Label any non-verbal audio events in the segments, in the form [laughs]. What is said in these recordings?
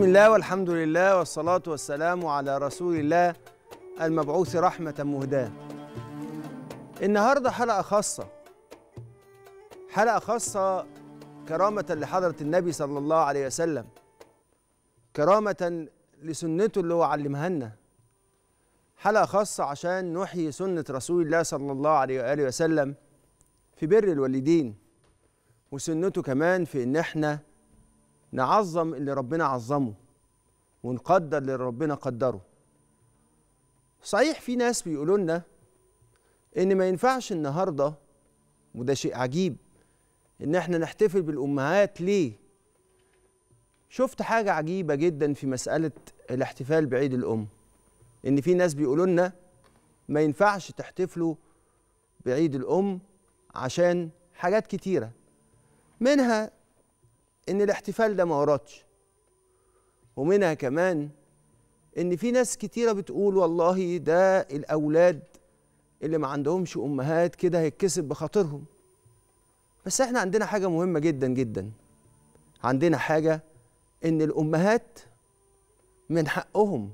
بسم الله والحمد لله والصلاة والسلام على رسول الله المبعوث رحمة مهداة النهاردة حلقة خاصة حلقة خاصة كرامة لحضرة النبي صلى الله عليه وسلم كرامة لسنته اللي هو علمها لنا حلقة خاصة عشان نحيي سنة رسول الله صلى الله عليه وآله وسلم في بر الوالدين وسنته كمان في إن إحنا نعظم اللي ربنا عظمه ونقدر اللي ربنا قدره صحيح في ناس بيقولوا لنا ان ما ينفعش النهارده وده شيء عجيب ان احنا نحتفل بالامهات ليه شفت حاجه عجيبه جدا في مساله الاحتفال بعيد الام ان في ناس بيقولوا لنا ما ينفعش تحتفلوا بعيد الام عشان حاجات كتيره منها ان الاحتفال ده ما وردش ومنها كمان ان في ناس كتيره بتقول والله ده الاولاد اللي ما عندهمش امهات كده هيتكسب بخاطرهم بس احنا عندنا حاجه مهمه جدا جدا عندنا حاجه ان الامهات من حقهم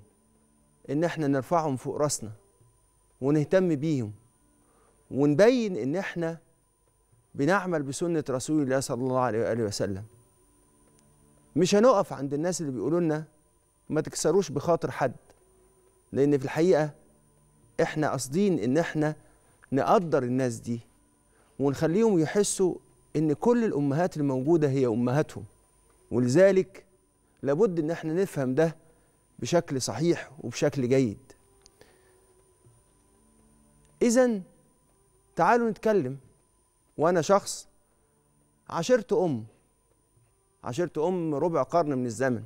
ان احنا نرفعهم فوق راسنا ونهتم بيهم ونبين ان احنا بنعمل بسنه رسول الله صلى الله عليه واله وسلم مش هنقف عند الناس اللي بيقولوا لنا ما تكسروش بخاطر حد لان في الحقيقه احنا قاصدين ان احنا نقدر الناس دي ونخليهم يحسوا ان كل الامهات الموجوده هي امهاتهم ولذلك لابد ان احنا نفهم ده بشكل صحيح وبشكل جيد اذا تعالوا نتكلم وانا شخص عشرت ام عشرت أم ربع قرن من الزمن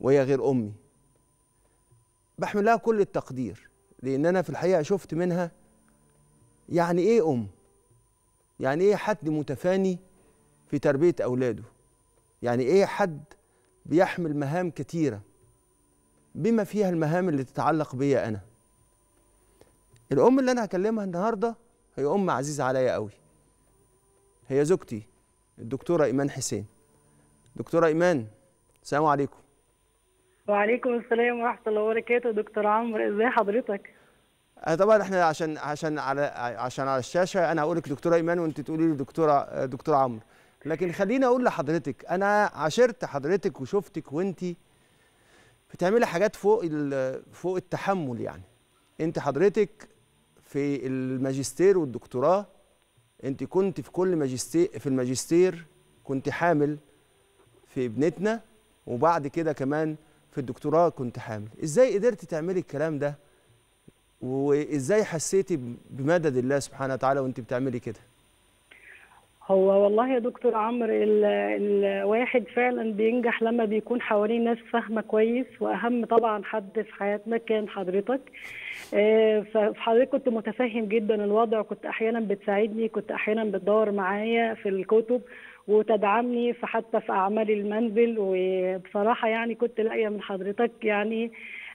وهي غير أمي بحملها كل التقدير لأن أنا في الحقيقة شفت منها يعني إيه أم يعني إيه حد متفاني في تربية أولاده يعني إيه حد بيحمل مهام كتيرة بما فيها المهام اللي تتعلق بيا أنا الأم اللي أنا هكلمها النهاردة هي أم عزيزة عليا قوي هي زوجتي الدكتوره ايمان حسين دكتوره ايمان السلام عليكم وعليكم السلام ورحمه الله وبركاته دكتور عمرو ازاي حضرتك أه طبعا احنا عشان عشان على عشان على الشاشه انا هقول لك دكتوره ايمان وانت تقولي لي دكتوره آه، دكتور عمرو لكن خليني اقول لحضرتك انا عاشرت حضرتك وشفتك وانت بتعملي حاجات فوق فوق التحمل يعني انت حضرتك في الماجستير والدكتوراه انت كنت في كل ماجستير في الماجستير كنت حامل في ابنتنا وبعد كده كمان في الدكتوراه كنت حامل ازاي قدرت تعملي الكلام ده وازاي حسيتي بمدد الله سبحانه وتعالى وانت بتعملي كده هو والله يا دكتور عمرو الواحد فعلا بينجح لما بيكون حواليه ناس فاهمه كويس واهم طبعا حد في حياتنا كان حضرتك آه، فحضرتك كنت متفهم جدا الوضع كنت احيانا بتساعدني كنت احيانا بتدور معايا في الكتب وتدعمني في حتى في اعمال المنزل وبصراحه يعني كنت لاقيه من حضرتك يعني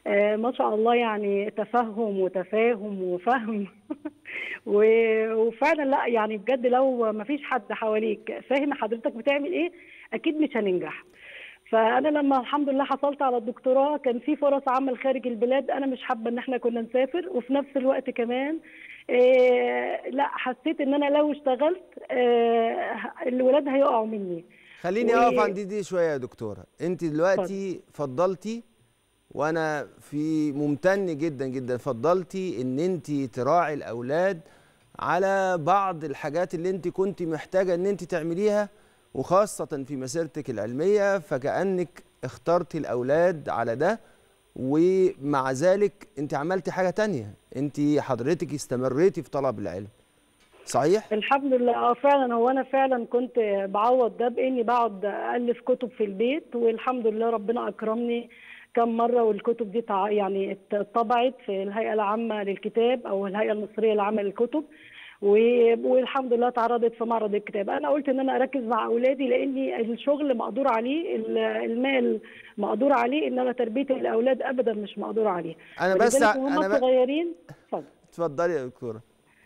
آه، ما شاء الله يعني تفهم وتفاهم وفهم [laughs] وفعلا لا يعني بجد لو ما فيش حد حواليك فاهم حضرتك بتعمل ايه اكيد مش هننجح فانا لما الحمد لله حصلت على الدكتوراه كان في فرص عمل خارج البلاد انا مش حابه ان احنا كنا نسافر وفي نفس الوقت كمان إيه لا حسيت ان انا لو اشتغلت إيه الولاد هيقعوا مني خليني اقف عند دي شويه يا دكتوره انت دلوقتي فضلتي وانا في ممتن جدا جدا فضلتي ان انت تراعي الاولاد على بعض الحاجات اللي انت كنت محتاجه ان انت تعمليها وخاصه في مسيرتك العلميه فكانك اخترتي الاولاد على ده ومع ذلك انت عملتي حاجه تانية انت حضرتك استمريتي في طلب العلم صحيح الحمد لله اه فعلا هو انا فعلا كنت بعوض ده باني بقعد الف كتب في البيت والحمد لله ربنا اكرمني كم مره والكتب دي يعني طبعت في الهيئه العامه للكتاب او الهيئه المصريه العامه للكتب والحمد لله اتعرضت في معرض الكتاب انا قلت ان انا اركز مع اولادي لاني الشغل مقدور عليه المال مقدور عليه انما تربيه الاولاد ابدا مش مقدور عليه انا بس انا صغيرين اتفضل اتفضلي يا دكتوره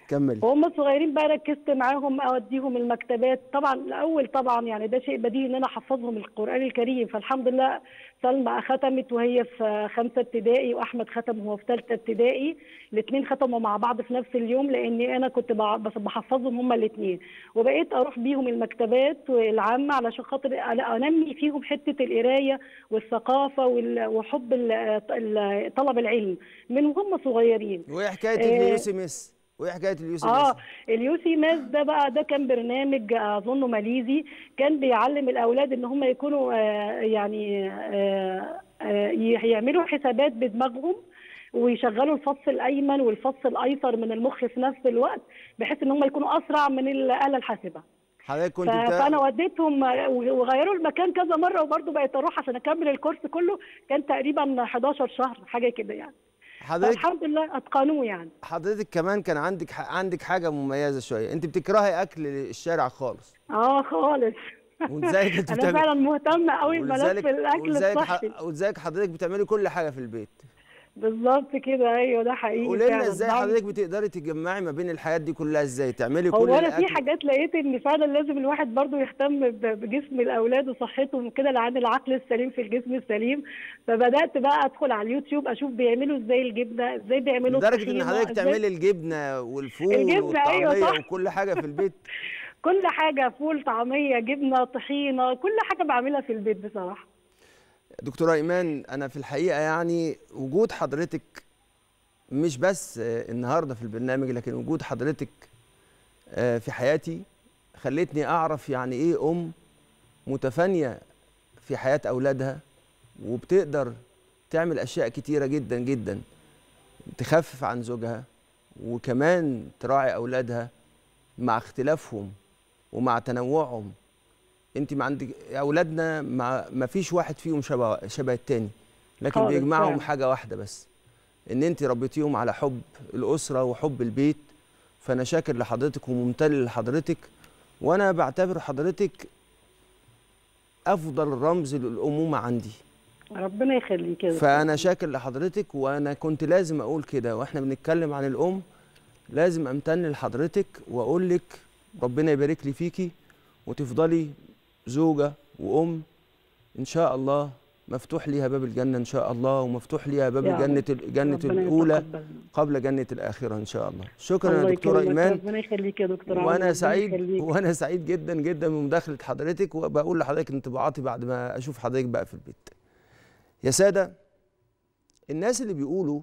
كملي وهم صغيرين بقى ركزت معاهم اوديهم المكتبات طبعا الاول طبعا يعني ده شيء بديهي ان انا احفظهم القران الكريم فالحمد لله سلمى ختمت وهي في خمسه ابتدائي واحمد ختم وهو في ثالثه ابتدائي الاثنين ختموا مع بعض في نفس اليوم لاني انا كنت بس بحفظهم هم الاثنين وبقيت اروح بيهم المكتبات والعامه علشان خاطر انمي فيهم حته القرايه والثقافه وحب طلب العلم من وهم صغيرين وحكايه اليو آه، اس ام اس وايه حكايه اليوسي اه اليوسي ماس ده بقى ده كان برنامج اظنه ماليزي كان بيعلم الاولاد ان هم يكونوا آه يعني آه آه يعملوا حسابات بدماغهم ويشغلوا الفص الايمن والفص الايسر من المخ في نفس الوقت بحيث ان هم يكونوا اسرع من الاله الحاسبه حضرتك كنت فانا وديتهم وغيروا المكان كذا مره وبرضه بقيت اروح عشان اكمل الكورس كله كان تقريبا 11 شهر حاجه كده يعني حضرتك الحمد لله اتقنوه يعني حضرتك كمان كان عندك ح... عندك حاجه مميزه شويه انت بتكرهي اكل الشارع خالص اه خالص ولذلك انت [laughs] انا فعلا مهتمه قوي بملف الاكل الصحي ح... ولذلك حضرتك بتعملي كل حاجه في البيت بالظبط كده ايوه ده حقيقي قولي لنا ازاي حضرتك بتقدري تجمعي ما بين الحاجات دي كلها ازاي تعملي كل هو انا في حاجات لقيت ان فعلا لازم الواحد برضو يهتم بجسم الاولاد وصحتهم وكده لان العقل السليم في الجسم السليم فبدات بقى ادخل على اليوتيوب اشوف بيعملوا ازاي الجبنه ازاي بيعملوا لدرجه ان حضرتك تعملي الجبنه والفول الجبنة أيوه، والطعميه أيوة وكل حاجه في البيت [laughs] كل حاجه فول طعميه جبنه طحينه كل حاجه بعملها في البيت بصراحه دكتوره ايمان انا في الحقيقه يعني وجود حضرتك مش بس آه، النهارده في البرنامج لكن وجود حضرتك آه، في حياتي خلتني اعرف يعني ايه ام متفانيه في حياه اولادها وبتقدر تعمل اشياء كتيره جدا جدا تخفف عن زوجها وكمان تراعي اولادها مع اختلافهم ومع تنوعهم انت ما عندك اولادنا ما, ما فيش واحد فيهم شبه شبه التاني لكن بيجمعهم فعلا. حاجه واحده بس ان انت ربيتيهم على حب الاسره وحب البيت فانا شاكر لحضرتك وممتن لحضرتك وانا بعتبر حضرتك افضل رمز للامومه عندي ربنا يخليك فانا شاكر لحضرتك وانا كنت لازم اقول كده واحنا بنتكلم عن الام لازم امتن لحضرتك واقول لك ربنا يبارك لي فيكي وتفضلي زوجة وأم إن شاء الله مفتوح ليها باب الجنة إن شاء الله ومفتوح ليها باب جنة جنة الأولى قبل جنة الآخرة إن شاء الله شكرا الله يا دكتورة إيمان ربنا يخليك يا دكتورة وأنا سعيد وأنا سعيد جدا جدا بمداخلة حضرتك وبقول لحضرتك انطباعاتي بعد ما أشوف حضرتك بقى في البيت يا سادة الناس اللي بيقولوا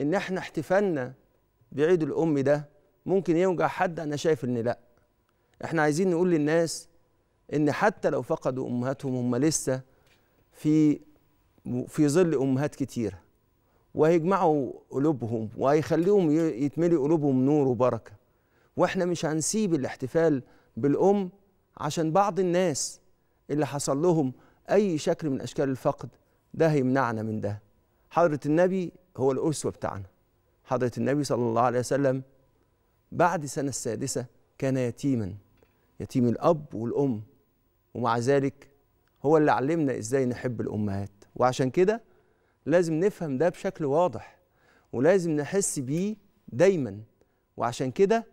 إن إحنا احتفالنا بعيد الأم ده ممكن يوجع حد أنا شايف إن لأ إحنا عايزين نقول للناس ان حتى لو فقدوا امهاتهم هم لسه في في ظل امهات كتيره وهيجمعوا قلوبهم وهيخليهم يتملي قلوبهم نور وبركه واحنا مش هنسيب الاحتفال بالام عشان بعض الناس اللي حصل لهم اي شكل من اشكال الفقد ده هيمنعنا من ده حضره النبي هو الاسوه بتاعنا حضره النبي صلى الله عليه وسلم بعد سنه السادسه كان يتيما يتيم الاب والام ومع ذلك هو اللي علمنا ازاي نحب الامهات وعشان كده لازم نفهم ده بشكل واضح ولازم نحس بيه دايما وعشان كده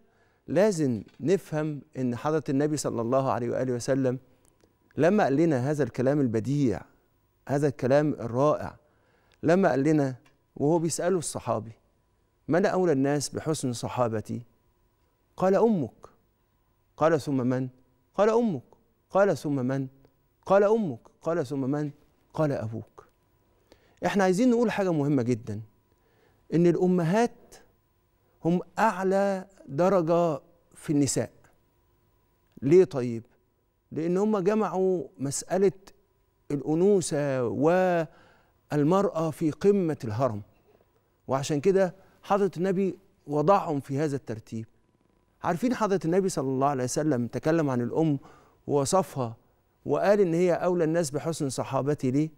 لازم نفهم ان حضره النبي صلى الله عليه واله وسلم لما قال لنا هذا الكلام البديع هذا الكلام الرائع لما قال لنا وهو بيساله الصحابي من اولى الناس بحسن صحابتي قال امك قال ثم من قال امك قال ثم من قال امك قال ثم من قال ابوك احنا عايزين نقول حاجه مهمه جدا ان الامهات هم اعلى درجه في النساء ليه طيب لان هم جمعوا مساله الانوثه والمراه في قمه الهرم وعشان كده حضره النبي وضعهم في هذا الترتيب عارفين حضره النبي صلى الله عليه وسلم تكلم عن الام ووصفها وقال إن هي أولى الناس بحسن صحابتي ليه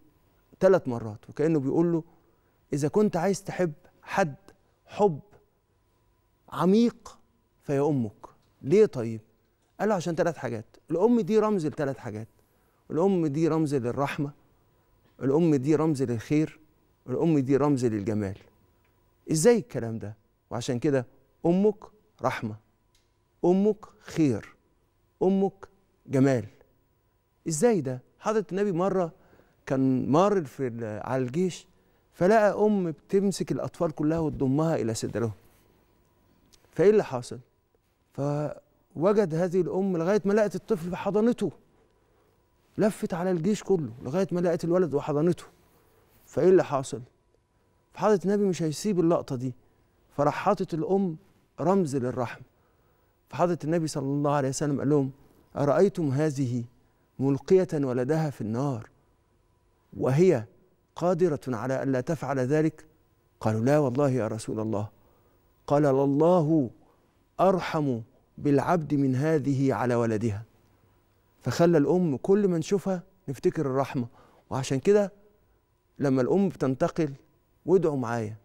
ثلاث مرات وكأنه بيقول له إذا كنت عايز تحب حد حب عميق فيا أمك ليه طيب؟ قال له عشان ثلاث حاجات الأم دي رمز لثلاث حاجات الأم دي رمز للرحمة الأم دي رمز للخير الأم دي رمز للجمال إزاي الكلام ده؟ وعشان كده أمك رحمة أمك خير أمك جمال ازاي ده حضرة النبي مرة كان مار في على الجيش فلقى أم بتمسك الأطفال كلها وتضمها إلى صدرها فإيه اللي حاصل؟ فوجد هذه الأم لغاية ما لقت الطفل في حضانته لفت على الجيش كله لغاية ما لقت الولد وحضانته فإيه اللي حاصل؟ فحضرة النبي مش هيسيب اللقطة دي فراح حاطط الأم رمز للرحمة فحضرة النبي صلى الله عليه وسلم قال لهم أرأيتم هذه ملقية ولدها في النار وهي قادرة على أن لا تفعل ذلك قالوا لا والله يا رسول الله قال الله أرحم بالعبد من هذه على ولدها فخلى الأم كل ما نشوفها نفتكر الرحمة وعشان كده لما الأم بتنتقل وادعوا معايا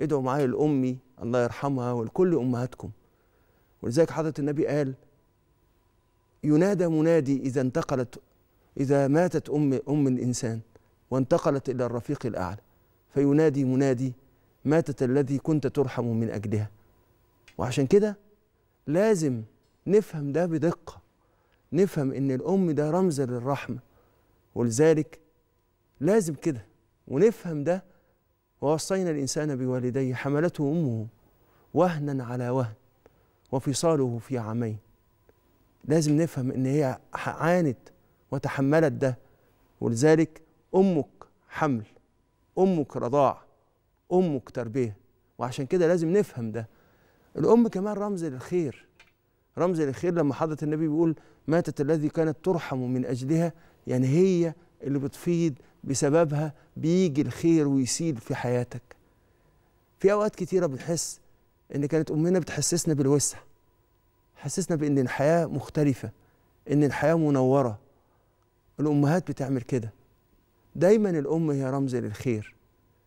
ادعوا معايا لأمي الله يرحمها ولكل أمهاتكم ولذلك حضرة النبي قال ينادى منادي إذا انتقلت إذا ماتت أم أم الإنسان وانتقلت إلى الرفيق الأعلى فينادي منادي ماتت الذي كنت ترحم من أجلها وعشان كده لازم نفهم ده بدقة نفهم إن الأم ده رمز للرحمة ولذلك لازم كده ونفهم ده ووصينا الإنسان بوالديه حملته أمه وهنا على وهن وفصاله في عامين لازم نفهم ان هي عانت وتحملت ده ولذلك امك حمل امك رضاع امك تربيه وعشان كده لازم نفهم ده الام كمان رمز للخير رمز للخير لما حضره النبي بيقول ماتت الذي كانت ترحم من اجلها يعني هي اللي بتفيض بسببها بيجي الخير ويسيل في حياتك في اوقات كتيره بنحس ان كانت امنا بتحسسنا بالوسع حسسنا بان الحياه مختلفه ان الحياه منوره الامهات بتعمل كده دايما الام هي رمز للخير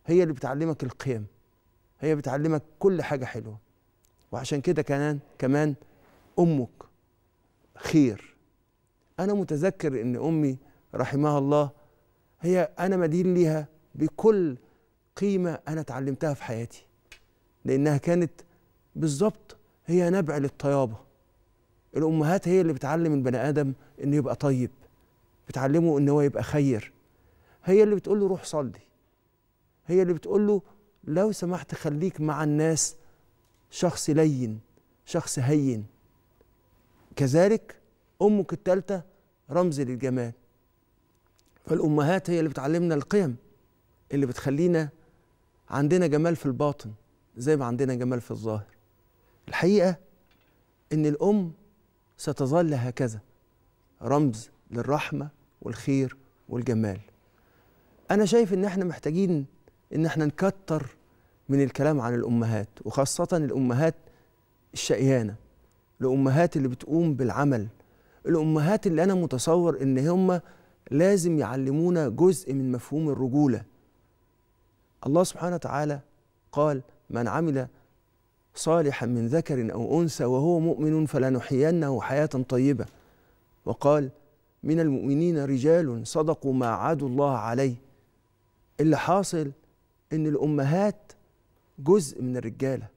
هي اللي بتعلمك القيم هي بتعلمك كل حاجه حلوه وعشان كده كمان كمان امك خير انا متذكر ان امي رحمها الله هي انا مدين ليها بكل قيمه انا اتعلمتها في حياتي لانها كانت بالظبط هي نبع للطيابه الامهات هي اللي بتعلم البني ادم انه يبقى طيب بتعلمه ان هو يبقى خير هي اللي بتقول له روح صلي هي اللي بتقول له لو سمحت خليك مع الناس شخص لين شخص هين كذلك امك الثالثه رمز للجمال فالامهات هي اللي بتعلمنا القيم اللي بتخلينا عندنا جمال في الباطن زي ما عندنا جمال في الظاهر الحقيقه ان الام ستظل هكذا رمز للرحمة والخير والجمال أنا شايف إن إحنا محتاجين إن إحنا نكتر من الكلام عن الأمهات وخاصة الأمهات الشقيانة الأمهات اللي بتقوم بالعمل الأمهات اللي أنا متصور إن هم لازم يعلمونا جزء من مفهوم الرجولة الله سبحانه وتعالى قال من عمل صالحا من ذكر أو أنثى وهو مؤمن فلنحيينه حياة طيبة وقال من المؤمنين رجال صدقوا ما عادوا الله عليه اللي حاصل إن الأمهات جزء من الرجالة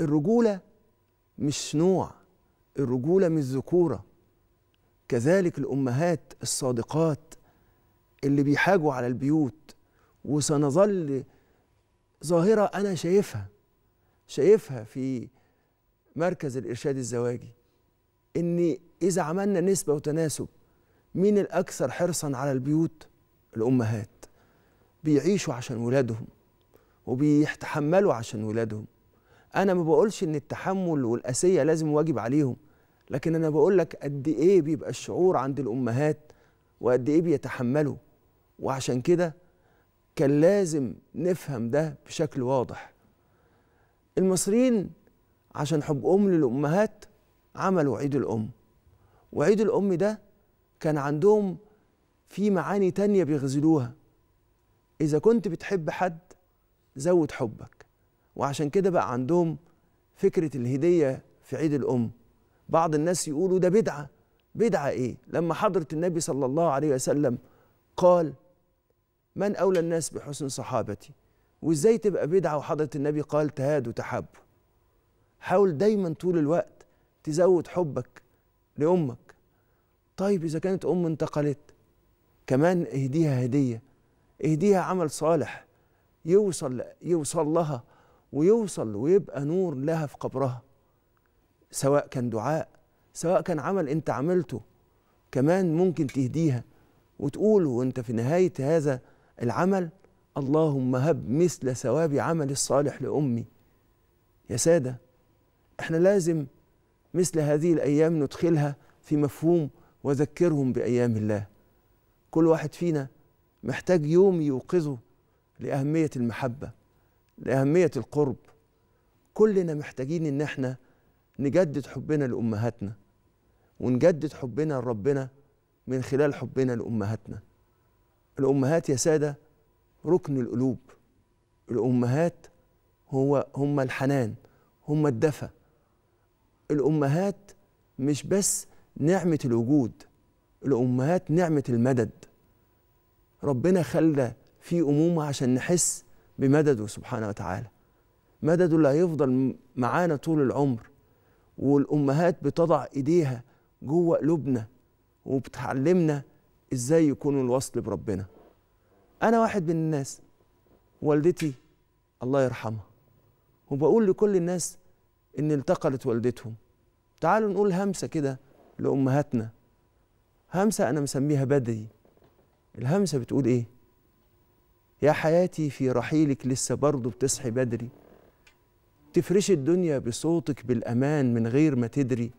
الرجولة مش نوع الرجولة مش ذكورة كذلك الأمهات الصادقات اللي بيحاجوا على البيوت وسنظل ظاهرة أنا شايفها شايفها في مركز الإرشاد الزواجي إن إذا عملنا نسبة وتناسب مين الأكثر حرصا على البيوت الأمهات بيعيشوا عشان ولادهم وبيتحملوا عشان ولادهم أنا ما بقولش إن التحمل والأسية لازم واجب عليهم لكن أنا بقول لك قد إيه بيبقى الشعور عند الأمهات وقد إيه بيتحملوا وعشان كده كان لازم نفهم ده بشكل واضح المصريين عشان حبهم للأمهات عملوا عيد الأم وعيد الأم ده كان عندهم في معاني تانية بيغزلوها إذا كنت بتحب حد زود حبك وعشان كده بقى عندهم فكرة الهدية في عيد الأم بعض الناس يقولوا ده بدعة بدعة إيه؟ لما حضرة النبي صلى الله عليه وسلم قال من أولى الناس بحسن صحابتي وازاي تبقى بدعه وحضره النبي قال تهادوا تحابوا حاول دايما طول الوقت تزود حبك لامك طيب اذا كانت ام انتقلت كمان اهديها هديه اهديها عمل صالح يوصل يوصل لها ويوصل ويبقى نور لها في قبرها سواء كان دعاء سواء كان عمل انت عملته كمان ممكن تهديها وتقول وانت في نهايه هذا العمل اللهم هب مثل ثواب عمل الصالح لأمي يا سادة احنا لازم مثل هذه الأيام ندخلها في مفهوم وذكرهم بأيام الله كل واحد فينا محتاج يوم يوقظه لأهمية المحبة لأهمية القرب كلنا محتاجين إن احنا نجدد حبنا لأمهاتنا ونجدد حبنا لربنا من خلال حبنا لأمهاتنا الأمهات يا سادة ركن القلوب الأمهات هو هم الحنان هم الدفى الأمهات مش بس نعمة الوجود الأمهات نعمة المدد ربنا خلى في أمومة عشان نحس بمدده سبحانه وتعالى مدده اللي هيفضل معانا طول العمر والأمهات بتضع إيديها جوه قلوبنا وبتعلمنا إزاي يكون الوصل بربنا انا واحد من الناس والدتي الله يرحمها وبقول لكل الناس ان التقلت والدتهم تعالوا نقول همسه كده لامهاتنا همسه انا مسميها بدري الهمسه بتقول ايه يا حياتي في رحيلك لسه برضه بتصحي بدري تفرشي الدنيا بصوتك بالامان من غير ما تدري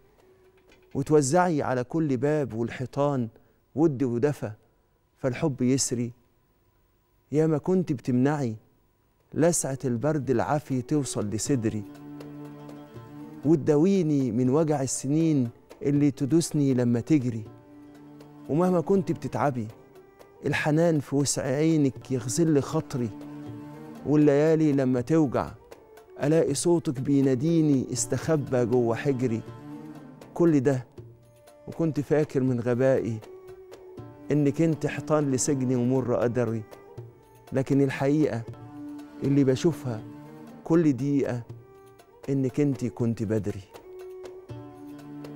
وتوزعي على كل باب والحيطان ود ودفى فالحب يسري يا ما كنت بتمنعي لسعة البرد العافي توصل لصدري وتداويني من وجع السنين اللي تدوسني لما تجري ومهما كنت بتتعبي الحنان في وسع عينك يغزل خاطري والليالي لما توجع ألاقي صوتك بيناديني استخبى جوه حجري كل ده وكنت فاكر من غبائي إنك أنت حيطان لسجني ومر قدري لكن الحقيقه اللي بشوفها كل دقيقه انك انت كنت بدري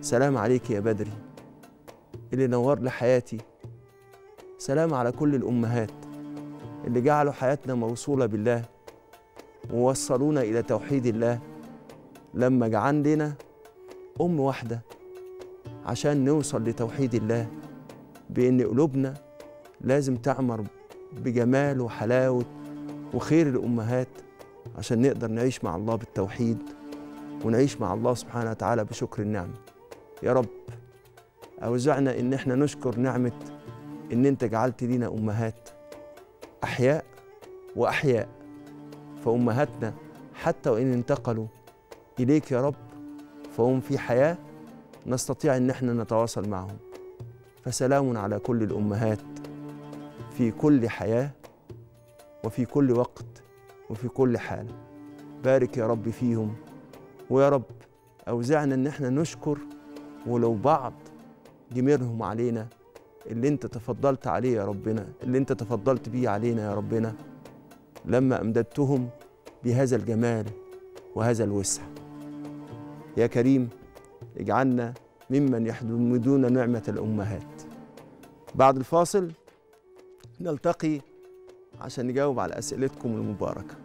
سلام عليك يا بدري اللي نور لي حياتي سلام على كل الامهات اللي جعلوا حياتنا موصوله بالله ووصلونا الى توحيد الله لما جعلنا لنا ام واحده عشان نوصل لتوحيد الله بان قلوبنا لازم تعمر بجمال وحلاوة وخير الأمهات عشان نقدر نعيش مع الله بالتوحيد ونعيش مع الله سبحانه وتعالى بشكر النعم يا رب أوزعنا إن إحنا نشكر نعمة إن أنت جعلت لينا أمهات أحياء وأحياء فأمهاتنا حتى وإن انتقلوا إليك يا رب فهم في حياة نستطيع إن إحنا نتواصل معهم فسلام على كل الأمهات في كل حياة وفي كل وقت وفي كل حال بارك يا رب فيهم ويا رب أوزعنا إن إحنا نشكر ولو بعض جميرهم علينا اللي أنت تفضلت عليه يا ربنا اللي أنت تفضلت بيه علينا يا ربنا لما أمددتهم بهذا الجمال وهذا الوسع يا كريم اجعلنا ممن يحمدون نعمة الأمهات بعد الفاصل نلتقي عشان نجاوب على أسئلتكم المباركة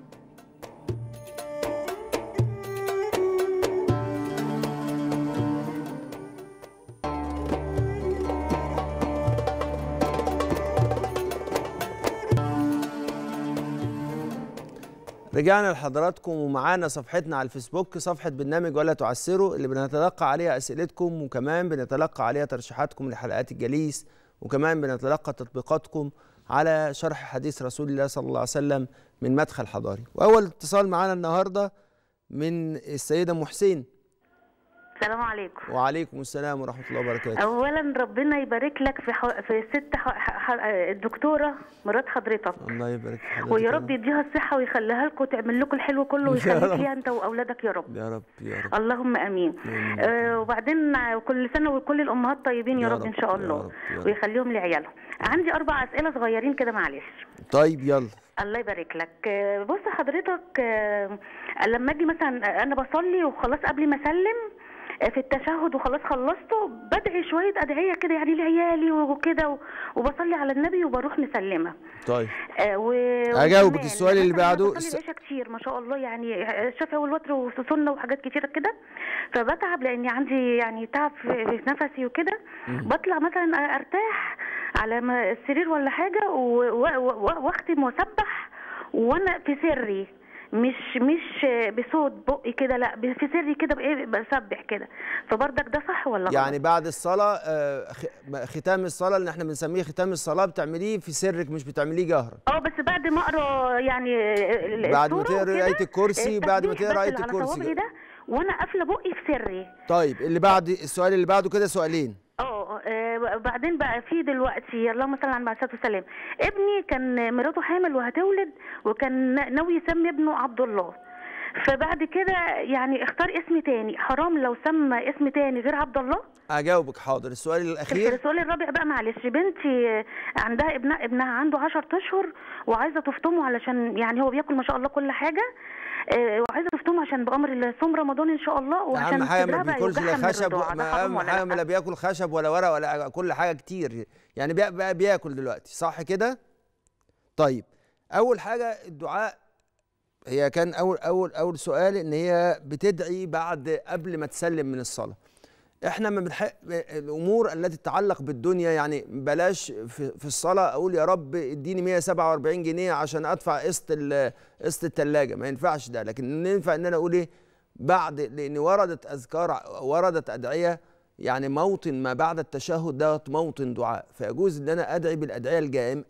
رجعنا لحضراتكم ومعانا صفحتنا على الفيسبوك صفحة برنامج ولا تعسروا اللي بنتلقى عليها أسئلتكم وكمان بنتلقى عليها ترشيحاتكم لحلقات الجليس وكمان بنتلقى تطبيقاتكم على شرح حديث رسول الله صلى الله عليه وسلم من مدخل حضاري واول اتصال معانا النهارده من السيده محسن السلام عليكم وعليكم السلام ورحمه الله وبركاته اولا ربنا يبارك لك في حو... في الست ح... ح... الدكتوره مرات حضرتك الله يبارك حضرتك ويا رب يديها الصحه ويخليها لكم وتعمل لكم الحلو كله ويخليك ليها انت واولادك يا رب يا رب يا رب اللهم امين آه وبعدين كل سنه وكل الامهات طيبين يا, يا رب, رب ان شاء الله ويخليهم لعيالهم عندي اربع اسئله صغيرين كده معلش طيب يلا الله يبارك لك بص حضرتك آه، لما اجي مثلا آه، انا بصلي وخلاص قبل ما اسلم آه، في التشهد وخلاص خلصته بدعي شويه ادعيه كده يعني لعيالي وكده وبصلي على النبي وبروح مسلمه طيب آه و... اجاوبك يعني السؤال اللي بعده بصلي العشاء كتير ما شاء الله يعني الشفا والوتر وسنه وحاجات كتيره كده فبتعب لاني عندي يعني تعب في نفسي وكده بطلع مثلا ارتاح على السرير ولا حاجه واختم واسبح وانا في سري مش مش بصوت بقي كده لا في سري كده بايه بسبح كده فبرضك ده صح ولا غلط يعني بعد الصلاه آه، ختام الصلاه اللي احنا بنسميه ختام الصلاه بتعمليه في سرك مش بتعمليه جهر اه بس بعد ما اقرا يعني آه، بعد ما تقرا ايه الكرسي بعد ما تقرا ايه الكرسي ده وانا قافله بقي في سري طيب اللي بعد السؤال اللي بعده كده سؤالين وبعدين بقى في دلوقتي اللهم صل على النبي عليه الصلاه والسلام ابني كان مراته حامل وهتولد وكان ناوي يسمي ابنه عبد الله فبعد كده يعني اختار اسم تاني حرام لو سمى اسم تاني غير عبد الله اجاوبك حاضر السؤال الاخير السؤال الرابع بقى معلش بنتي عندها ابن ابنها عنده 10 اشهر وعايزه تفطمه علشان يعني هو بياكل ما شاء الله كل حاجه آه، وعايزه تفطمه عشان بامر صوم رمضان ان شاء الله وعشان اهم حاجه ما بياكلش لا خشب اهم حاجه لا بياكل خشب ولا ورق ولا كل حاجه كتير يعني بقى بياكل دلوقتي صح كده طيب اول حاجه الدعاء هي كان اول اول اول سؤال ان هي بتدعي بعد قبل ما تسلم من الصلاه احنا ما بنحق الامور التي تتعلق بالدنيا يعني بلاش في الصلاه اقول يا رب اديني 147 جنيه عشان ادفع قسط قسط الثلاجه ما ينفعش ده لكن ينفع ان انا اقول ايه بعد لان وردت اذكار وردت ادعيه يعني موطن ما بعد التشهد ده موطن دعاء فيجوز ان انا ادعي بالادعيه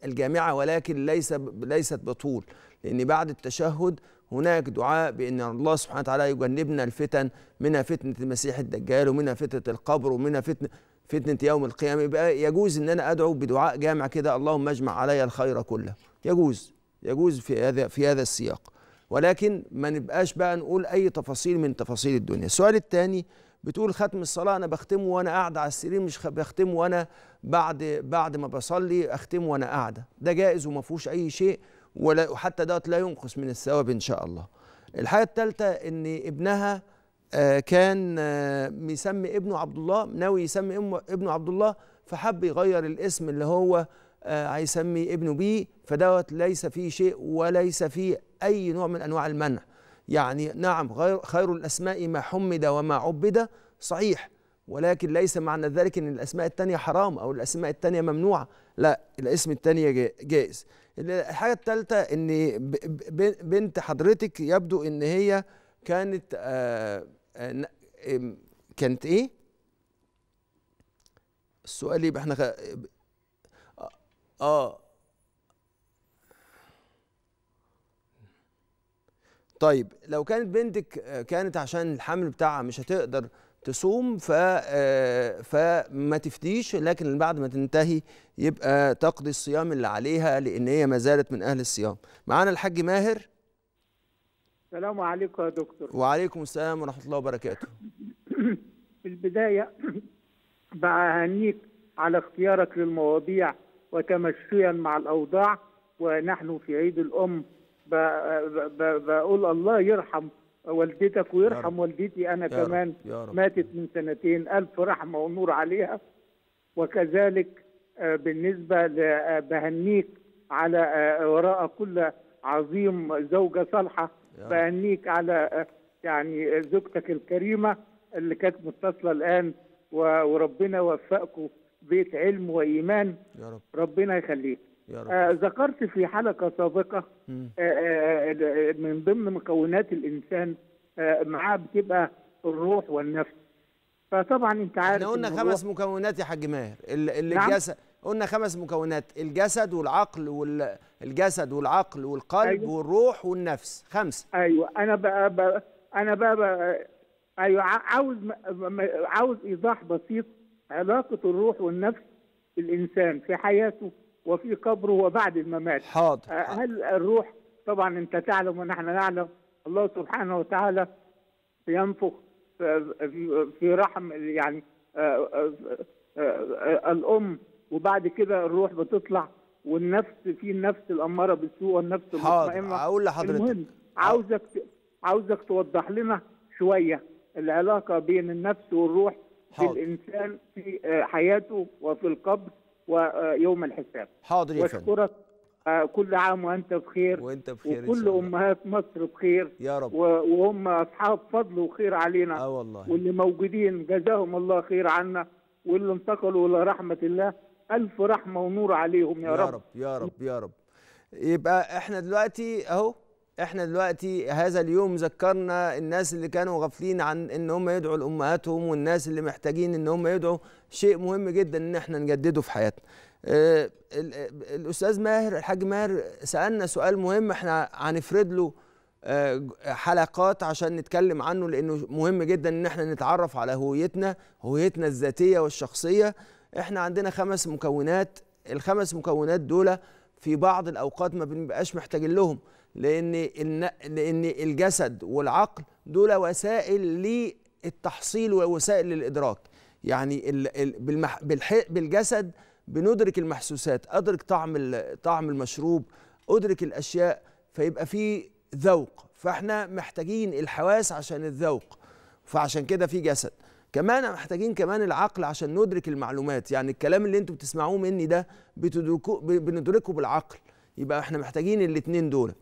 الجامعه ولكن ليس ليست بطول لأن بعد التشهد هناك دعاء بأن الله سبحانه وتعالى يجنبنا الفتن منها فتنة المسيح الدجال ومنها فتنة القبر ومنها فتنة فتنة يوم القيامة يبقى يجوز إن أنا أدعو بدعاء جامع كده اللهم اجمع علي الخير كله يجوز يجوز في هذا في هذا السياق ولكن ما نبقاش بقى نقول أي تفاصيل من تفاصيل الدنيا السؤال الثاني بتقول ختم الصلاة أنا بختمه وأنا قاعدة على السرير مش بختمه وأنا بعد بعد ما بصلي أختمه وأنا قاعدة ده جائز وما فيهوش أي شيء ولا وحتى دوت لا ينقص من الثواب ان شاء الله الحاجه الثالثه ان ابنها آه، كان آه، مسمي ابنه عبد الله ناوي يسمي ابنه عبد الله فحب يغير الاسم اللي هو آه، هيسمي ابنه بيه فدوت ليس فيه شيء وليس فيه اي نوع من انواع المنع يعني نعم خير الاسماء ما حمد وما عبد صحيح ولكن ليس معنى ذلك ان الاسماء التانية حرام او الاسماء التانية ممنوعة لا الاسم التانية جائز الحاجة التالتة ان بنت حضرتك يبدو ان هي كانت آه، آه، كانت ايه السؤال يبقى احنا آه،, اه طيب لو كانت بنتك كانت عشان الحمل بتاعها مش هتقدر تصوم ف آه، فما تفديش لكن بعد ما تنتهي يبقى تقضي الصيام اللي عليها لان هي ما زالت من اهل الصيام معانا الحاج ماهر السلام عليكم يا دكتور وعليكم السلام ورحمه الله وبركاته [clears throat] في البدايه [clears throat] بأهنيك على اختيارك للمواضيع وتمشيا مع الأوضاع ونحن في عيد الأم بقول الله يرحم والدتك ويرحم والدتي أنا يا كمان يا رب. ماتت من سنتين ألف رحمة ونور عليها وكذلك آه، بالنسبة آه، بهنيك على آه، وراء كل عظيم زوجة صالحة بهنيك على يعني زوجتك الكريمة اللي كانت متصلة الآن وربنا يوفقكم بيت علم وإيمان يا رب. ربنا يخليك آه، ذكرت في حلقة سابقة آه، آه، من ضمن مكونات الإنسان معاه بتبقى الروح والنفس فطبعا أنت عارف احنا قلنا خمس مكونات يا حاج ماهر نعم. الجسد نعم؟ قلنا خمس مكونات الجسد والعقل والجسد والعقل والقلب أيوة. والروح والنفس خمسة أيوه أنا بقى, بقى أنا بقى, بقى أيوه عاوز عاوز إيضاح بسيط علاقة الروح والنفس الإنسان في حياته وفي قبره وبعد الممات حاضر آه، هل الروح طبعا انت تعلم ونحن نعلم الله سبحانه وتعالى ينفخ في رحم يعني آه، آه، الام وبعد كده الروح بتطلع والنفس في النفس الاماره بالسوء والنفس المطمئنه هقول لحضرتك المهم عاوزك عاوزك توضح لنا شويه العلاقه بين النفس والروح في الانسان في حياته وفي القبر ويوم الحساب حاضر يا فندم واشكرك آه، كل عام وانت بخير وانت بخير وكل امهات مصر بخير يا رب وهم اصحاب فضل وخير علينا اه والله واللي موجودين جزاهم الله خير عنا واللي انتقلوا الى رحمه الله الف رحمه ونور عليهم يا, يا رب. رب يا رب يا رب يبقى احنا دلوقتي اهو احنا دلوقتي هذا اليوم ذكرنا الناس اللي كانوا غافلين عن ان هم يدعوا لامهاتهم والناس اللي محتاجين ان هم يدعوا شيء مهم جدا ان احنا نجدده في حياتنا آه، الاستاذ ماهر الحاج ماهر سالنا سؤال مهم احنا هنفرد له آه، حلقات عشان نتكلم عنه لانه مهم جدا ان احنا نتعرف على هويتنا هويتنا الذاتيه والشخصيه احنا عندنا خمس مكونات الخمس مكونات دول في بعض الاوقات ما بنبقاش محتاجين لهم لان لان الجسد والعقل دول وسائل للتحصيل ووسائل للادراك يعني بالمح... بالجسد بندرك المحسوسات ادرك طعم طعم المشروب ادرك الاشياء فيبقى في ذوق فاحنا محتاجين الحواس عشان الذوق فعشان كده في جسد كمان محتاجين كمان العقل عشان ندرك المعلومات يعني الكلام اللي انتوا بتسمعوه مني ده بتدركوه بندركه بالعقل يبقى احنا محتاجين الاثنين دول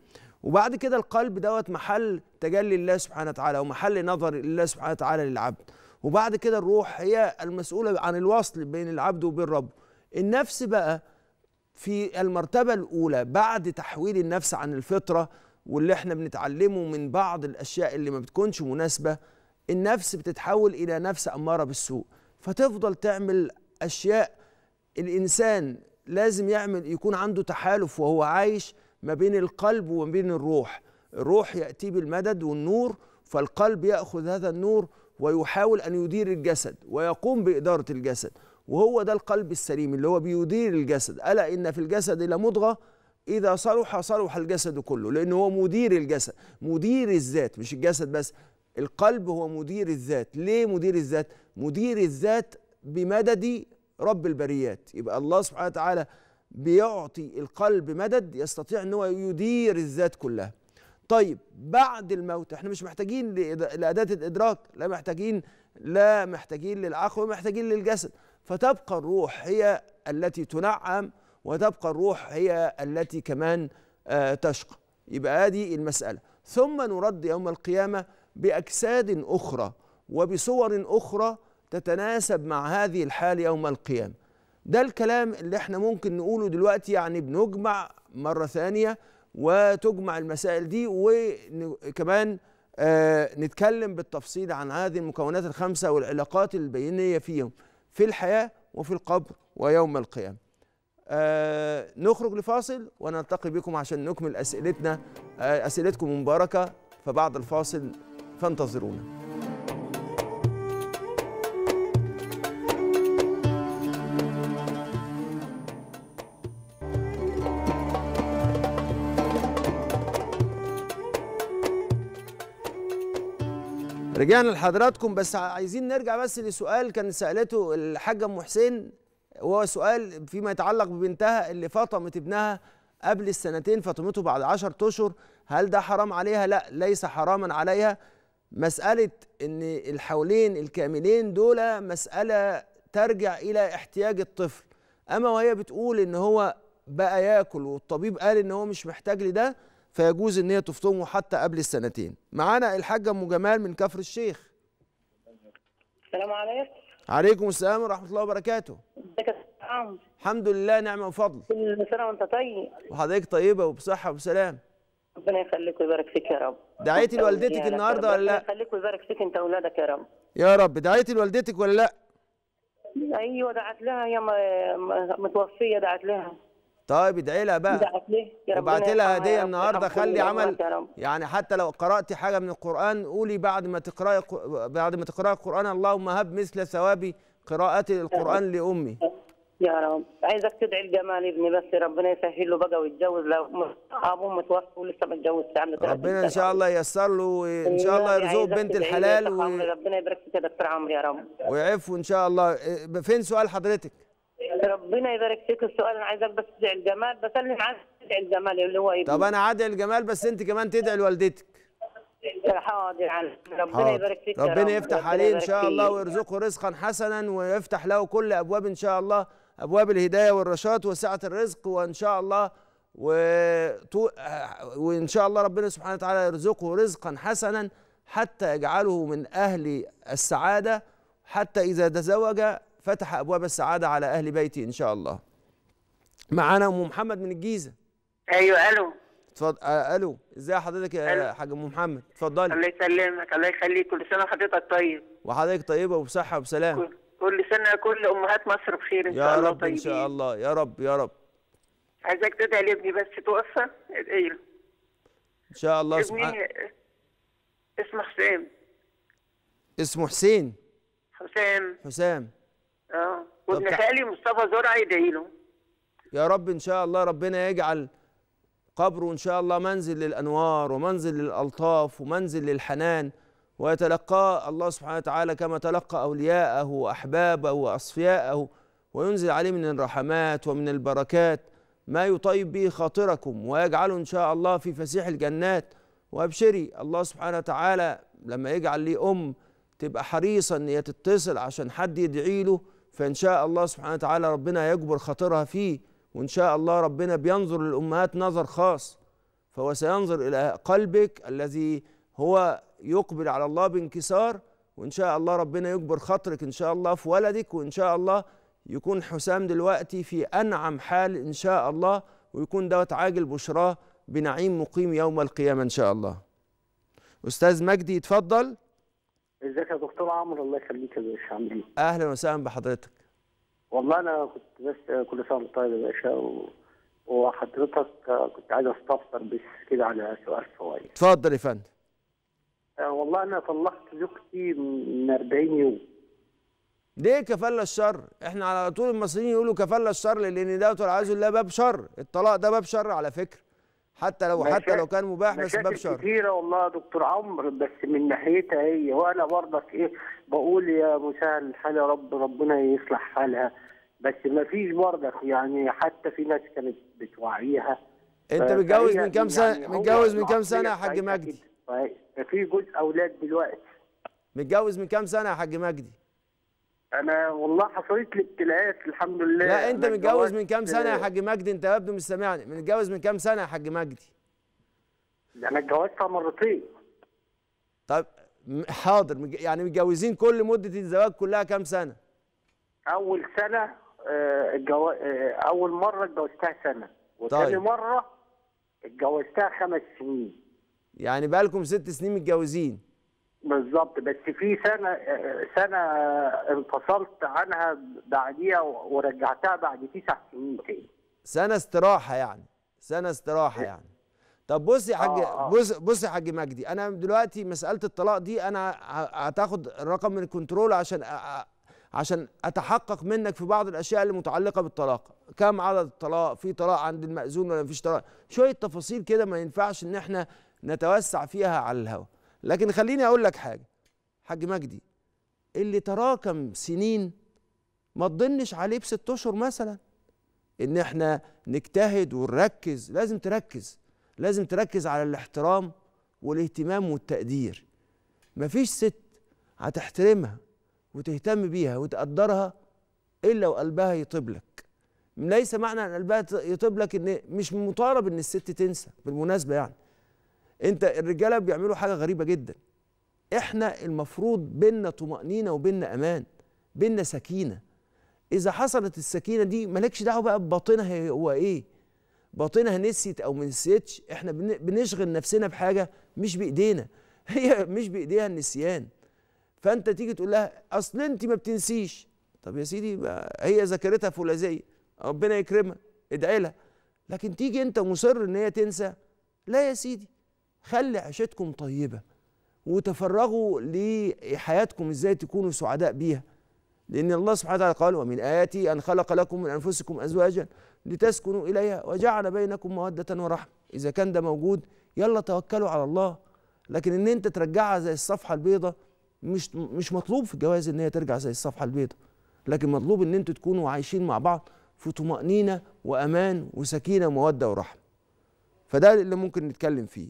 وبعد كده القلب دوت محل تجلي الله سبحانه وتعالى ومحل نظر الله سبحانه وتعالى للعبد وبعد كده الروح هي المسؤولة عن الوصل بين العبد وبين ربه النفس بقى في المرتبة الأولى بعد تحويل النفس عن الفطرة واللي احنا بنتعلمه من بعض الأشياء اللي ما بتكونش مناسبة النفس بتتحول إلى نفس أمارة بالسوء فتفضل تعمل أشياء الإنسان لازم يعمل يكون عنده تحالف وهو عايش ما بين القلب وما بين الروح الروح يأتي بالمدد والنور فالقلب يأخذ هذا النور ويحاول أن يدير الجسد ويقوم بإدارة الجسد وهو ده القلب السليم اللي هو بيدير الجسد ألا إن في الجسد لمضغة إذا صلح صلح الجسد كله لأنه هو مدير الجسد مدير الذات مش الجسد بس القلب هو مدير الذات ليه مدير الذات؟ مدير الذات بمدد رب البريات يبقى الله سبحانه وتعالى بيعطي القلب مدد يستطيع ان هو يدير الذات كلها طيب بعد الموت احنا مش محتاجين لاداه الادراك لا محتاجين لا محتاجين للعقل ولا محتاجين للجسد فتبقى الروح هي التي تنعم وتبقى الروح هي التي كمان آه، تشقى يبقى هذه المساله ثم نرد يوم القيامه باجساد اخرى وبصور اخرى تتناسب مع هذه الحال يوم القيامه ده الكلام اللي احنا ممكن نقوله دلوقتي يعني بنجمع مرة ثانية وتجمع المسائل دي وكمان آه نتكلم بالتفصيل عن هذه المكونات الخمسة والعلاقات البينية فيهم في الحياة وفي القبر ويوم القيامة آه نخرج لفاصل ونلتقي بكم عشان نكمل أسئلتنا آه أسئلتكم مباركة فبعد الفاصل فانتظرونا رجعنا لحضراتكم بس عايزين نرجع بس لسؤال كان سالته الحاجه ام حسين وهو سؤال فيما يتعلق ببنتها اللي فطمت ابنها قبل السنتين فطمته بعد 10 اشهر هل ده حرام عليها لا ليس حراما عليها مساله ان الحولين الكاملين دول مساله ترجع الى احتياج الطفل اما وهي بتقول ان هو بقى ياكل والطبيب قال ان هو مش محتاج لده فيجوز ان هي تفطمه حتى قبل السنتين معانا الحاجه ام جمال من كفر الشيخ السلام عليكم عليكم السلام ورحمه الله وبركاته ازيك يا الحمد لله نعمه وفضل كل سنه وانت طيب وحضرتك طيبه وبصحه وسلام ربنا يخليك ويبارك فيك يا رب دعيتي لوالدتك النهارده ولا لا ربنا يخليك ويبارك فيك انت واولادك يا رب يا رب دعيتي لوالدتك ولا لا ايوه دعت لها هي متوفيه دعت لها طيب ادعي لها بقى ابعتي لها هديه النهارده خلي عمل يعني حتى لو قراتي حاجه من القران قولي بعد ما تقراي بعد ما تقراي القران اللهم هب مثل ثوابي قراءتي للقران لامي يا رب عايزك تدعي لجمال ابني بس ربنا يسهل له بقى ويتجوز لو ابوه متوفى ولسه ما اتجوزش عنده ربنا ان شاء الله ييسر له وان شاء الله يرزقه بنت الحلال و... ربنا يبارك فيك يا دكتور عمرو يا رب ويعفو ان شاء الله إيه، فين سؤال حضرتك؟ ربنا يبارك فيك السؤال انا عايزك بس تدعي الجمال بسلم عايز تدعي الجمال اللي هو يبقى. طب انا عادل الجمال بس انت كمان تدعي لوالدتك حاضر على ربنا يبارك فيك ربنا يفتح عليه ان شاء الله ويرزقه رزقا حسنا ويفتح له كل ابواب ان شاء الله ابواب الهدايه والرشاد وسعه الرزق وان شاء الله وطو... وان شاء الله ربنا سبحانه وتعالى يرزقه رزقا حسنا حتى يجعله من اهل السعاده حتى اذا تزوج فتح ابواب السعاده على اهل بيتي ان شاء الله معانا ام محمد من الجيزه ايوه الو اتفضل آه، الو ازي حضرتك يا حاج ام محمد اتفضلي الله يسلمك الله يخليك كل سنه وحضرتك طيب وحضرتك طيبه وبصحه وبسلام كل سنه كل امهات مصر بخير ان شاء الله طيبين يا رب ان شاء الله يا رب يا رب عايزاك تدعي لابني بس توفى ادعي له ان شاء الله سبحانه اسمه حسام اسمه حسين حسام حسام اه وابن خالي مصطفى زرعي يدعي له يا رب ان شاء الله ربنا يجعل قبره ان شاء الله منزل للانوار ومنزل للالطاف ومنزل للحنان ويتلقاه الله سبحانه وتعالى كما تلقى اولياءه واحبابه واصفياءه وينزل عليه من الرحمات ومن البركات ما يطيب به خاطركم ويجعله ان شاء الله في فسيح الجنات وابشري الله سبحانه وتعالى لما يجعل لي ام تبقى حريصه ان هي تتصل عشان حد يدعي له فإن شاء الله سبحانه وتعالى ربنا يجبر خاطرها فيه وإن شاء الله ربنا بينظر للأمهات نظر خاص فهو سينظر إلى قلبك الذي هو يقبل على الله بانكسار وإن شاء الله ربنا يجبر خاطرك إن شاء الله في ولدك وإن شاء الله يكون حسام دلوقتي في أنعم حال إن شاء الله ويكون دوت عاجل بشراه بنعيم مقيم يوم القيامة إن شاء الله أستاذ مجدي اتفضل ازيك يا دكتور عمرو الله يخليك يا باشا عامل ايه؟ اهلا وسهلا بحضرتك. والله انا كنت بس كل سنه وانت طيب يا باشا و... وحضرتك كنت عايز استفسر بس كده على سؤال صغير. اتفضل يا فندم. أه والله انا طلقت زوجتي من 40 يوم. ليه كفل الشر؟ احنا على طول المصريين يقولوا كفل الشر لان ده والعياذ بالله باب شر، الطلاق ده باب شر على فكره. حتى لو حتى لو كان مباح بس باب شر كتيره والله يا دكتور عمرو بس من ناحيتها هي وانا برضك ايه بقول يا مسهل حال يا رب ربنا يصلح حالها بس ما فيش برضك يعني حتى في ناس كانت بتوعيها انت متجوز من كام يعني سنه يعني متجوز من كام سنه يا حاج مجدي في جزء اولاد دلوقتي متجوز من كام سنه يا حاج مجدي انا والله حصلت لي ابتلاءات الحمد لله لا انت متجوز من كام سنه يا حاج مجدي انت يبدو مش سامعني متجوز من كام سنه يا حاج مجدي ده انا اتجوزتها مرتين طب حاضر يعني متجوزين كل مده الزواج كلها كام سنه اول سنه آه، الجو... آه، اول مره اتجوزتها سنه وثاني طيب. مره اتجوزتها خمس سنين يعني بقالكم ست سنين متجوزين بالظبط بس في سنه سنه انفصلت عنها بعديها ورجعتها بعد تسع سنين تاني سنه استراحه يعني سنه استراحه إيه. يعني طب بص يا حاج آه، آه. بص بص يا حاج مجدي انا دلوقتي مساله الطلاق دي انا هتاخد الرقم من الكنترول عشان عشان اتحقق منك في بعض الاشياء اللي متعلقه بالطلاق كم عدد الطلاق في طلاق عند المأذون ولا مفيش طلاق شويه تفاصيل كده ما ينفعش ان احنا نتوسع فيها على الهواء لكن خليني اقول لك حاجه حاج مجدي اللي تراكم سنين ما تضنش عليه بست اشهر مثلا ان احنا نجتهد ونركز لازم تركز لازم تركز على الاحترام والاهتمام والتقدير مفيش ست هتحترمها وتهتم بيها وتقدرها الا وقلبها يطيب لك ليس معنى ان قلبها يطيب لك ان مش مطالب ان الست تنسى بالمناسبه يعني انت الرجاله بيعملوا حاجه غريبه جدا احنا المفروض بينا طمانينه وبينا امان بينا سكينه اذا حصلت السكينه دي مالكش دعوه بقى بباطنها هو ايه باطنها نسيت او منسيتش احنا بنشغل نفسنا بحاجه مش بايدينا [laughs] هي مش بايديها النسيان فانت تيجي تقول لها اصل انت ما بتنسيش طب يا سيدي هي ذاكرتها فولاذيه ربنا يكرمها ادعي لها لكن تيجي انت مصر ان هي تنسى لا يا سيدي خلي عيشتكم طيبه وتفرغوا لحياتكم ازاي تكونوا سعداء بيها لان الله سبحانه وتعالى قال ومن اياتي ان خلق لكم من انفسكم ازواجا لتسكنوا اليها وجعل بينكم موده ورحمه اذا كان ده موجود يلا توكلوا على الله لكن ان انت ترجعها زي الصفحه البيضاء مش مش مطلوب في الجواز ان هي ترجع زي الصفحه البيضاء لكن مطلوب ان انتوا تكونوا عايشين مع بعض في طمأنينة وأمان وسكينة ومودة ورحمة فده اللي ممكن نتكلم فيه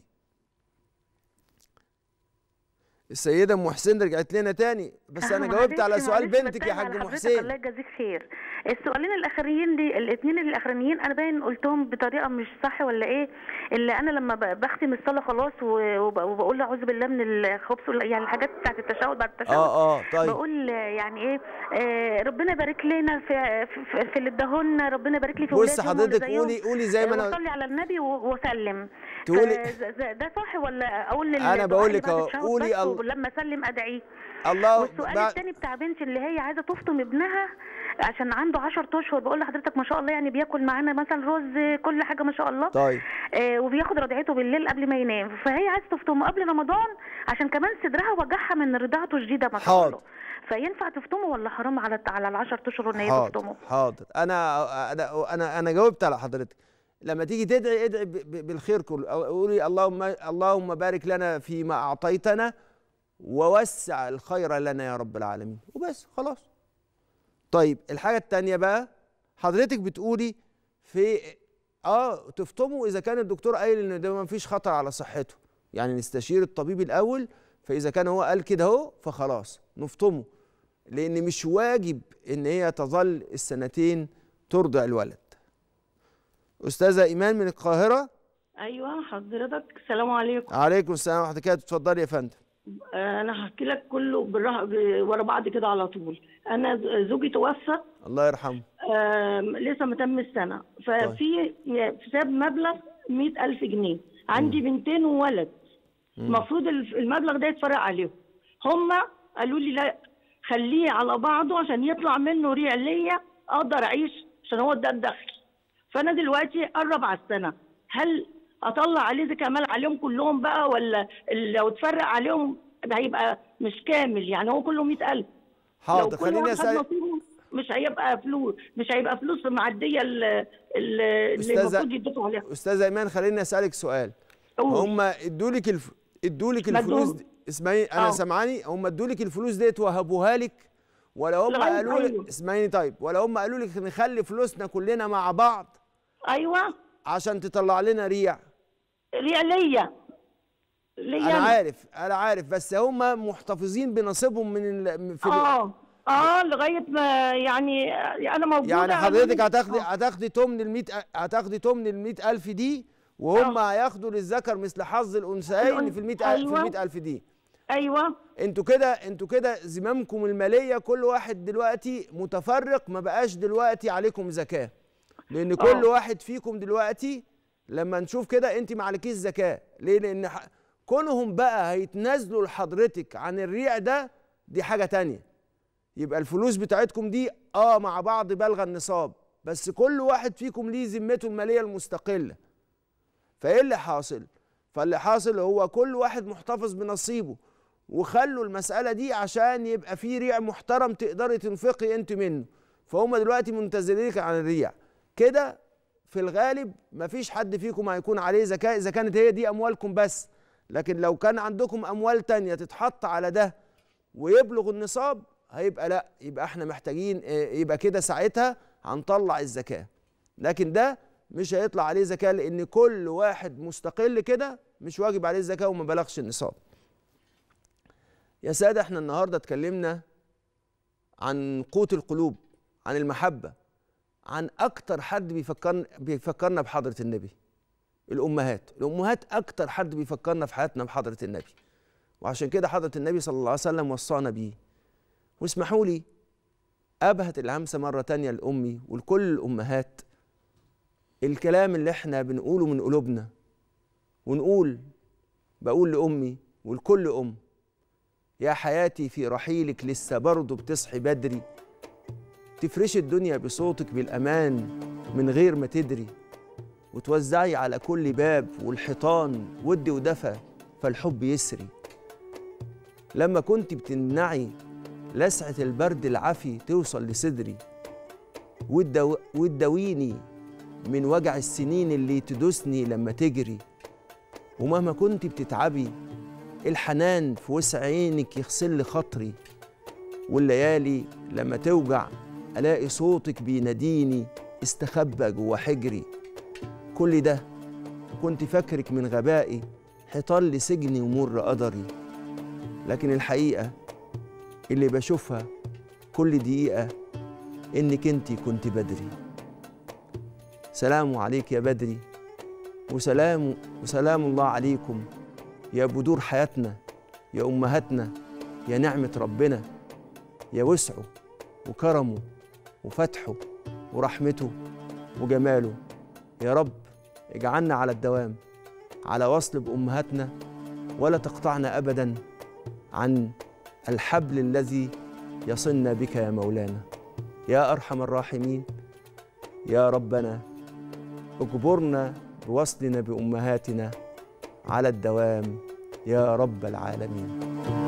السيده ام حسين رجعت لنا تاني بس انا جاوبت على سؤال بنتك يا حاج ام حسين الله يجازيك خير السؤالين الاخرين دي الاثنين الاخرانيين انا باين قلتهم بطريقه مش صح ولا ايه اللي انا لما بختم الصلاه خلاص وبقول اعوذ بالله من الخبث يعني الحاجات بتاعت التشهد بعد التشهد اه اه طيب بقول يعني ايه آه ربنا يبارك لنا في في, في اللي اداهولنا ربنا يبارك لي في بص حضرتك قولي قولي زي ما آه، انا وصلي على النبي وسلم تقولي آه، ده صح ولا اقول لل انا بقول لك اهو قولي الله لما اسلم ادعيه الله والسؤال بقى... الثاني بتاع بنتي اللي هي عايزه تفطم ابنها عشان عنده 10 اشهر بقول لحضرتك ما شاء الله يعني بياكل معانا مثلا رز كل حاجه ما شاء الله طيب آه وبياخد رضعته بالليل قبل ما ينام فهي عايزه تفطمه قبل رمضان عشان كمان صدرها وجعها من رضاعته الجديده ما شاء الله فينفع تفطمه ولا حرام على على ال 10 اشهر ان هي تفطمه حاضر حاضر انا انا انا, أنا جاوبت على حضرتك لما تيجي تدعي ادعي بالخير كله قولي اللهم اللهم بارك لنا فيما اعطيتنا ووسع الخير لنا يا رب العالمين وبس خلاص طيب الحاجه الثانيه بقى حضرتك بتقولي في اه, آه، تفطمه اذا كان الدكتور قايل ان ده ما فيش خطر على صحته يعني نستشير الطبيب الاول فاذا كان هو قال كده اهو فخلاص نفطمه لان مش واجب ان هي تظل السنتين ترضع الولد استاذه ايمان من القاهره ايوه حضرتك السلام عليكم عليكم السلام ورحمه الله اتفضلي يا فندم انا هحكي لك كله بالره... ورا بعض كده على طول انا زوجي توفى الله يرحمه لسه ما تم السنه ففي طيب. ساب مبلغ 100000 جنيه عندي مم. بنتين وولد المفروض المبلغ ده يتفرق عليهم هم قالوا لي لا خليه على بعضه عشان يطلع منه ريع ليا اقدر اعيش عشان هو ده الدخل فانا دلوقتي قرب على السنه هل اطلع عليه زي كمال عليهم كلهم بقى ولا لو اتفرق عليهم هيبقى مش كامل يعني هو كله 100000 حاضر خليني اسال مش هيبقى فلوس مش هيبقى فلوس معديه اللي المفروض يدفعوا عليها استاذه ايمان خليني اسالك سؤال هم ادوا لك الف... ادوا لك الفلوس دي... اسمعي انا آه. سامعاني هم ادوا لك الفلوس ديت وهبوها لك ولا هم قالوا لك أيوة. اسمعيني طيب ولا هم قالوا لك نخلي فلوسنا كلنا مع بعض ايوه عشان تطلع لنا ريع ريع ليا ليا انا عارف انا عارف بس هم محتفظين بنصيبهم من ال... في اه اه لغايه ما يعني انا موجوده يعني حضرتك هتاخدي آه. هتاخدي تمن ال 100 هتاخدي تمن ال 100000 دي وهم آه. هياخدوا للذكر مثل حظ الانثيين في ال 100000 أيوة. في ال 100000 دي ايوه انتوا كده انتوا كده زمامكم الماليه كل واحد دلوقتي متفرق ما بقاش دلوقتي عليكم زكاه لان آه. كل أوه. واحد فيكم دلوقتي لما نشوف كده انت ما عليكيش زكاه ليه لان ح... كونهم بقى هيتنازلوا لحضرتك عن الريع ده دي حاجه تانية يبقى الفلوس بتاعتكم دي اه مع بعض بالغه النصاب بس كل واحد فيكم ليه ذمته الماليه المستقله فايه اللي حاصل فاللي حاصل هو كل واحد محتفظ بنصيبه وخلوا المساله دي عشان يبقى في ريع محترم تقدري تنفقي انت منه فهم دلوقتي منتزلينك عن الريع كده في الغالب مفيش حد فيكم هيكون عليه زكاة إذا كانت هي دي أموالكم بس لكن لو كان عندكم أموال تانية تتحط على ده ويبلغ النصاب هيبقى لا يبقى احنا محتاجين آه، يبقى كده ساعتها هنطلع الزكاة لكن ده مش هيطلع عليه زكاة لأن كل واحد مستقل كده مش واجب عليه الزكاة وما بلغش النصاب يا سادة احنا النهاردة اتكلمنا عن قوت القلوب عن المحبة عن اكتر حد بيفكرنا بيفكرنا بحضره النبي الامهات الامهات اكتر حد بيفكرنا في حياتنا بحضره النبي وعشان كده حضره النبي صلى الله عليه وسلم وصانا بيه واسمحوا لي ابهت الهمسه مره تانية لامي ولكل الامهات الكلام اللي احنا بنقوله من قلوبنا ونقول بقول لامي ولكل ام يا حياتي في رحيلك لسه برضه بتصحي بدري تفرشي الدنيا بصوتك بالأمان من غير ما تدري وتوزعي على كل باب والحيطان ود ودفى فالحب يسري لما كنت بتمنعي لسعة البرد العافي توصل لصدري وتداويني من وجع السنين اللي تدوسني لما تجري ومهما كنت بتتعبي الحنان في وسع عينك يغسل لي خاطري والليالي لما توجع ألاقي صوتك بيناديني استخبى جوا حجري كل ده وكنت فاكرك من غبائي حيطل سجني ومر قدري لكن الحقيقة اللي بشوفها كل دقيقة إنك أنت كنت بدري سلام عليك يا بدري وسلام وسلام الله عليكم يا بدور حياتنا يا أمهاتنا يا نعمة ربنا يا وسعه وكرمه وفتحه ورحمته وجماله يا رب اجعلنا على الدوام على وصل بأمهاتنا ولا تقطعنا أبدا عن الحبل الذي يصلنا بك يا مولانا يا أرحم الراحمين يا ربنا اجبرنا بوصلنا بأمهاتنا على الدوام يا رب العالمين